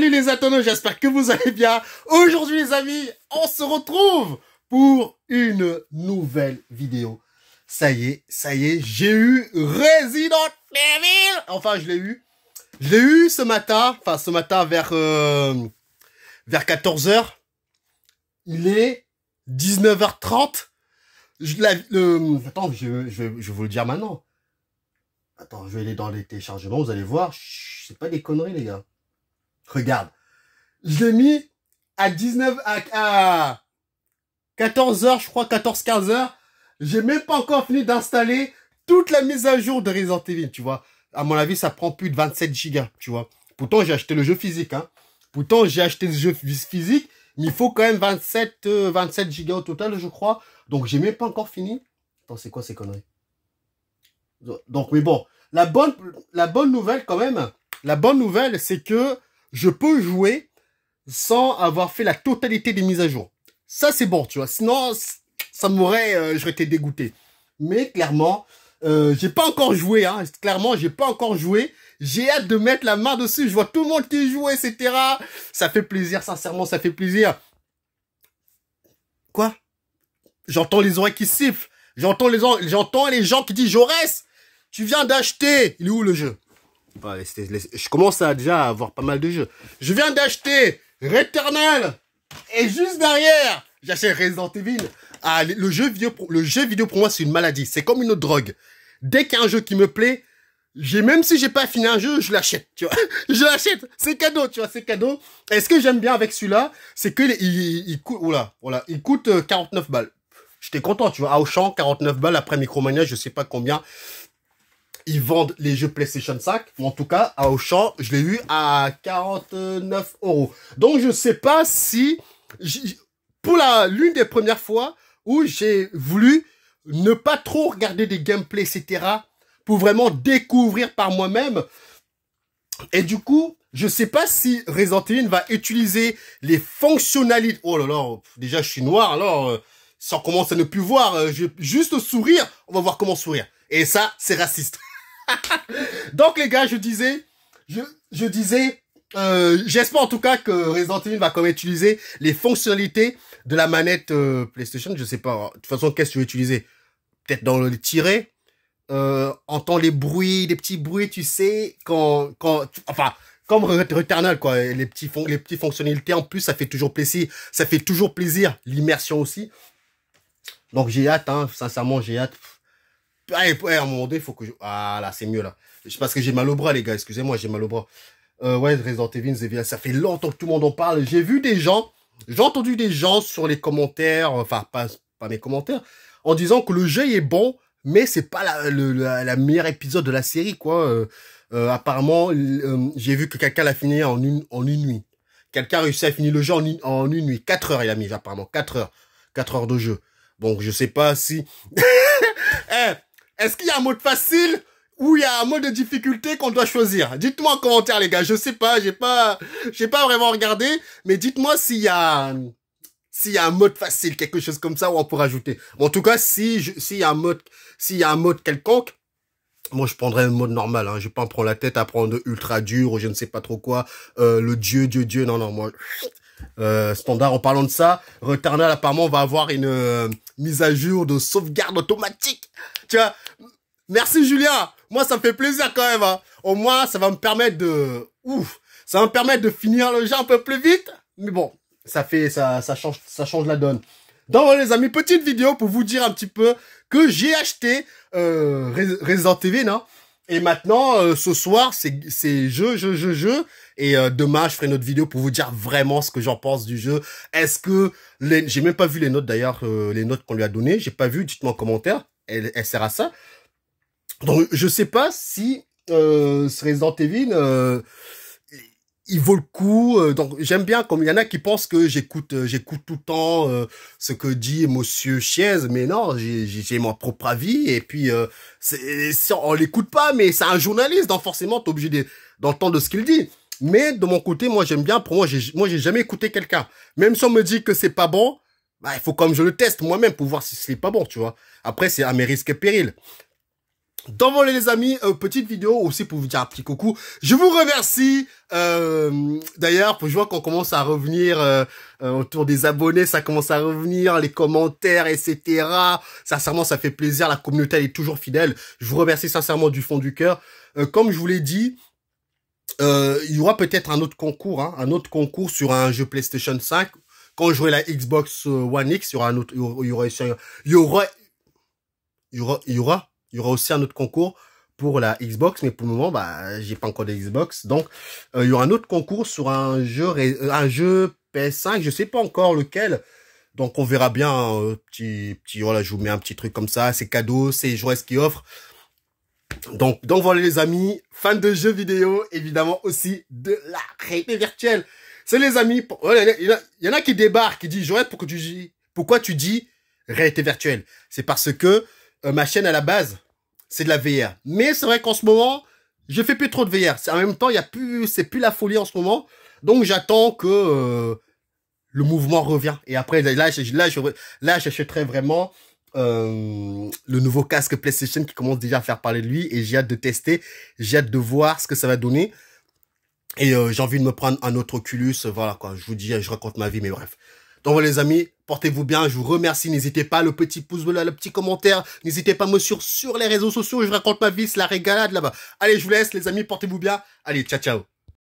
Salut les internautes, j'espère que vous allez bien. Aujourd'hui les amis, on se retrouve pour une nouvelle vidéo. Ça y est, ça y est, j'ai eu Resident Evil. Enfin, je l'ai eu. Je l'ai eu ce matin, enfin ce matin vers euh, vers 14h. Il est 19h30. Je, attends, je, je vais vous le dire maintenant. Attends, je vais aller dans les téléchargements, vous allez voir. C'est pas des conneries, les gars. Regarde. j'ai mis à 19, à, 14 h je crois, 14, 15 heures. J'ai même pas encore fini d'installer toute la mise à jour de Resident Evil, tu vois. À mon avis, ça prend plus de 27 gigas, tu vois. Pourtant, j'ai acheté le jeu physique, hein. Pourtant, j'ai acheté le jeu physique, mais il faut quand même 27, 27 euh, gigas au total, je crois. Donc, j'ai même pas encore fini. Attends, c'est quoi ces conneries? Donc, mais bon. La bonne, la bonne nouvelle, quand même, la bonne nouvelle, c'est que je peux jouer sans avoir fait la totalité des mises à jour. Ça, c'est bon, tu vois. Sinon, ça m'aurait... Euh, j'aurais été dégoûté. Mais clairement, euh, j'ai pas encore joué. Hein. Clairement, j'ai pas encore joué. J'ai hâte de mettre la main dessus. Je vois tout le monde qui joue, etc. Ça fait plaisir, sincèrement, ça fait plaisir. Quoi J'entends les oreilles qui sifflent. J'entends les, j'entends les gens qui disent Jaurès, tu viens d'acheter. Il est où le jeu je commence à déjà avoir pas mal de jeux. Je viens d'acheter Returnal et juste derrière, j'achète Resident Evil. Ah, le jeu vidéo, le jeu vidéo pour moi c'est une maladie. C'est comme une drogue. Dès qu'il y a un jeu qui me plaît, j'ai même si j'ai pas fini un jeu, je l'achète, tu vois. je l'achète, c'est cadeau, tu vois, c'est cadeau. Et ce que j'aime bien avec celui-là, c'est qu'il il, coûte il coûte 49 balles. J'étais content, tu vois, Auchan, 49 balles après Micromania, je sais pas combien ils vendent les jeux PlayStation 5. Ou en tout cas, à Auchan, je l'ai eu à 49 euros. Donc, je sais pas si, pour la, l'une des premières fois où j'ai voulu ne pas trop regarder des gameplays, etc. pour vraiment découvrir par moi-même. Et du coup, je sais pas si Resident Evil va utiliser les fonctionnalités. Oh là là, déjà je suis noir, alors ça euh, commence à ne plus voir. Euh, je, juste sourire, on va voir comment sourire. Et ça, c'est raciste. Donc les gars, je disais, je, disais, euh, j'espère en tout cas que Resident Evil va quand même utiliser les fonctionnalités de la manette euh, PlayStation. Je sais pas. Hein. De toute façon, qu'est-ce que tu veux utiliser Peut-être dans le tirer. Euh, les bruits, les petits bruits, tu sais, quand, quand, enfin, comme Returnal, quoi, les petits fon les petites fonctionnalités en plus, ça fait toujours plaisir, ça fait toujours plaisir, l'immersion aussi. Donc j'ai hâte, hein. sincèrement j'ai hâte. Ah, à un moment donné, faut que je... Ah là, c'est mieux là. Parce que j'ai mal au bras, les gars. Excusez-moi, j'ai mal au bras. Euh, ouais, Resident Evil, Zevia, ça fait longtemps que tout le monde en parle. J'ai vu des gens, j'ai entendu des gens sur les commentaires, enfin, pas, pas mes commentaires, en disant que le jeu est bon, mais c'est pas la, le, la, meilleure épisode de la série, quoi. Euh, euh, apparemment, euh, j'ai vu que quelqu'un l'a fini en une, en une nuit. Quelqu'un a réussi à finir le jeu en une, en une nuit. Quatre heures, il a mis, apparemment. Quatre heures. 4 heures de jeu. Donc, je sais pas si... eh est-ce qu'il y a un mode facile ou il y a un mode de difficulté qu'on doit choisir Dites-moi en commentaire, les gars. Je sais pas, j'ai pas, j'ai pas vraiment regardé, mais dites-moi s'il y a, s'il y a un mode facile, quelque chose comme ça où on peut rajouter. en tout cas, si s'il y a un mode, s'il y a un mode quelconque, moi, je prendrais un mode normal. Hein. Je vais pas en prendre la tête à prendre ultra dur ou je ne sais pas trop quoi. Euh, le dieu, dieu, dieu. Non, non, moi. Euh, standard. En parlant de ça, Returnal apparemment va avoir une euh, mise à jour de sauvegarde automatique. Tu vois, Merci Julia. Moi, ça me fait plaisir quand même. Hein. Au moins, ça va me permettre de... Ouf, ça va me permettre de finir le jeu un peu plus vite. Mais bon, ça fait, ça, ça change, ça change la donne. Donc les amis, petite vidéo pour vous dire un petit peu que j'ai acheté euh, Resident TV, non hein. et maintenant, euh, ce soir, c'est jeu, jeu, jeu, jeu. Et euh, demain, je ferai une autre vidéo pour vous dire vraiment ce que j'en pense du jeu. Est-ce que... J'ai même pas vu les notes d'ailleurs, les notes qu'on lui a données. J'ai pas vu, dites-moi en commentaire. elle sert à ça. Donc je sais pas si euh, Resident Evil euh, il vaut le coup. Euh, donc j'aime bien comme il y en a qui pensent que j'écoute euh, j'écoute tout le temps euh, ce que dit Monsieur Chiez, mais non, j'ai mon propre avis et puis c'est on l'écoute pas, mais c'est un journaliste, donc forcément t'es obligé d'entendre de, ce qu'il dit. Mais de mon côté, moi j'aime bien. Pour moi, j'ai moi j'ai jamais écouté quelqu'un. Même si on me dit que c'est pas bon, bah il faut comme je le teste moi-même pour voir si c'est pas bon, tu vois. Après c'est à mes risques et périls. Donc les amis, euh, petite vidéo aussi pour vous dire un petit coucou. Je vous remercie. Euh, D'ailleurs, je vois qu'on commence à revenir euh, euh, autour des abonnés, ça commence à revenir, les commentaires, etc. Sincèrement, ça fait plaisir. La communauté elle est toujours fidèle. Je vous remercie sincèrement du fond du cœur. comme je vous l'ai dit, il y aura peut-être un autre concours, hein, un autre concours sur un jeu PlayStation 5. Quand je jouerai la Xbox One X, il un autre, il y aura, il y aura, il y aura il y aura aussi un autre concours pour la Xbox, mais pour le moment, bah, j'ai pas encore de Xbox. Donc, euh, il y aura un autre concours sur un jeu, euh, un jeu PS5, je sais pas encore lequel. Donc, on verra bien. Euh, petit, petit, voilà, je vous mets un petit truc comme ça. C'est cadeau, c'est Joël qui offre. Donc, donc voilà les amis, fans de jeux vidéo, évidemment aussi de la réalité virtuelle. C'est les amis, il y en a qui débarquent, qui disent, Joël, pour tu dis, pourquoi tu dis réalité virtuelle C'est parce que euh, ma chaîne à la base, c'est de la VR. Mais c'est vrai qu'en ce moment, je fais plus trop de VR. En même temps, il y a plus, c'est plus la folie en ce moment. Donc j'attends que euh, le mouvement revient. Et après, là, là, là, j'achèterai vraiment euh, le nouveau casque PlayStation qui commence déjà à faire parler de lui. Et j'ai hâte de tester. J'ai hâte de voir ce que ça va donner. Et j'ai envie de me prendre un autre Oculus. Voilà quoi. Je vous dis, je raconte ma vie, mais bref. Donc voilà les amis, Portez-vous bien, je vous remercie. N'hésitez pas, le petit pouce bleu, le petit commentaire. N'hésitez pas à me suivre sur les réseaux sociaux. Je raconte ma vie, c'est la régalade là-bas. Allez, je vous laisse, les amis, portez-vous bien. Allez, ciao, ciao.